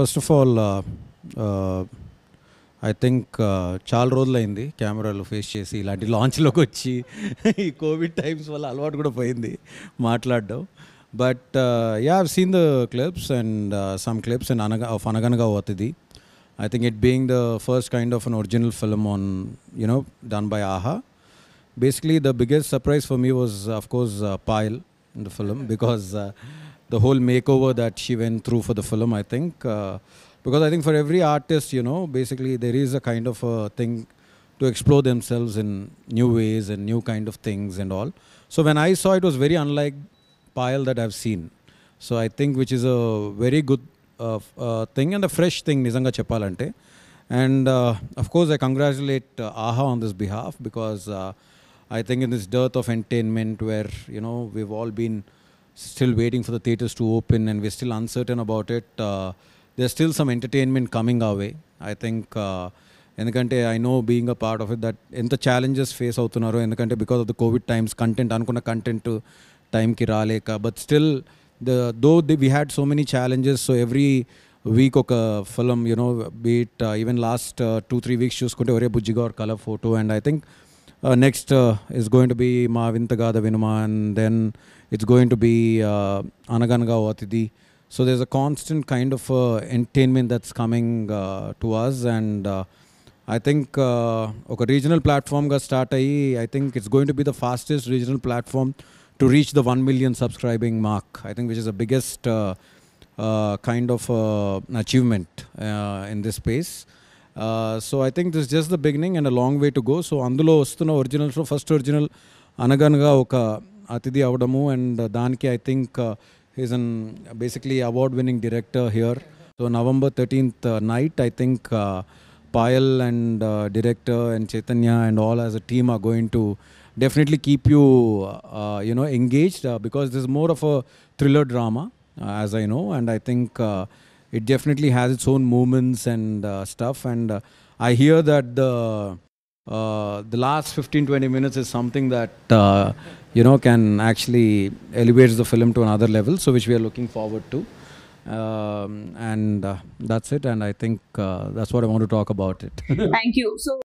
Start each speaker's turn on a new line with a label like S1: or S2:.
S1: First of all I think చాలా రోజులైంది కెమెరాలు ఫేస్ చేసి ఇలాంటి లాంచ్లోకి వచ్చి ఈ కోవిడ్ టైమ్స్ వల్ల అలవాటు కూడా పోయింది మాట్లాడడం but ya have seen the clips and some clips and అనగా ఆఫ్ అనగనగా అవుతుంది I think it being the first kind of an original film on you know done by Aha basically the biggest surprise for me was of course Payal in the film because the whole makeover that she went through for the film, I think. Uh, because I think for every artist, you know, basically there is a kind of a thing to explore themselves in new ways and new kind of things and all. So when I saw it, it was very unlike Pile that I've seen. So I think which is a very good uh, uh, thing and a fresh thing, Nizanga Chapalante. And of course, I congratulate AHA on this behalf because I think in this dearth of entertainment where, you know, we've all been. still waiting for the theaters to open and we're still uncertain about it. Uh, there's still some entertainment coming our way. Uh, ఎందుకంటే I know being a part of it that ఎంత challenges face అవుతున్నారో ఎందుకంటే because of the covid times content అనుకున్న content టైంకి రాలేక but still the though the we had so many challenges so every week ఒక film you know beat even last two three weeks చూసుకుంటే Orey Bujjiga or colour photo and I think Uh, next uh, is going to be Ma Vinuma, and then it's going to be uh, Anaganaga So there's a constant kind of uh, entertainment that's coming uh, to us, and uh, I think ఒక regional platform గా start I think it's going to be the fastest regional platform to reach the 1 million subscribing mark. I think which is the biggest kind of achievement in this space. So I think this just the beginning and a long way to go so అందులో వస్తున్న ఒరిజినల్స్లో first original Anaganaga ఒక అతిథి అవడము and దానికి I think is an basically award winning director here so November thirteenth night I think Payal and director and Chaitanya and all as a team are going to definitely keep you you know engaged because this more of a thriller drama as I know and I think it definitely has its own moments and uh, stuff. And uh, I hear that the uh, the last 15 20 minutes is something that uh, you know can actually elevates the film to another level so which we are looking forward to um, and uh, that's it and i think uh, that's what i want to talk about it thank you so